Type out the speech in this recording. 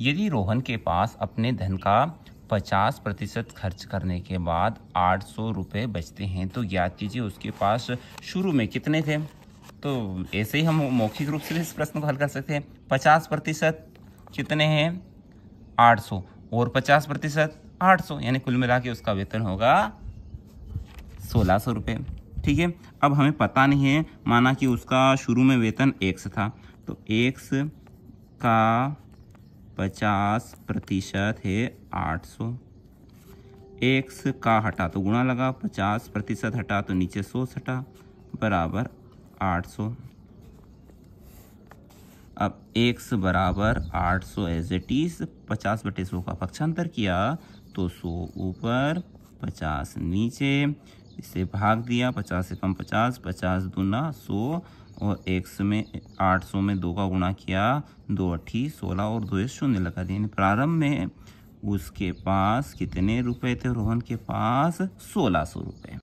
यदि रोहन के पास अपने धन का 50 प्रतिशत खर्च करने के बाद आठ सौ रुपये बचते हैं तो याद कीजिए उसके पास शुरू में कितने थे तो ऐसे ही हम मौखिक रूप से इस प्रश्न को हल कर सकते हैं पचास प्रतिशत कितने हैं आठ सौ और पचास प्रतिशत आठ सौ यानी कुल मिला के उसका वेतन होगा सोलह सौ रुपये ठीक है अब हमें पता नहीं है माना कि उसका शुरू में वेतन एक्स था तो एक्स का पचास प्रतिशत है आठ सौ एक्स का हटा तो गुणा लगा पचास प्रतिशत हटा तो नीचे सौ हटा बराबर आठ सौ अब एक्स बराबर आठ सौ एज एट इज पचास बटे सौ का पक्षांतर किया तो सौ ऊपर पचास नीचे इसे भाग दिया पचास से कम पचास पचास दूना सौ और सौ में आठ सौ में दो का गुणा किया दो अट्ठी सोलह और दो शून्य लगा दिए प्रारंभ में उसके पास कितने रुपए थे रोहन के पास सोलह सौ रुपये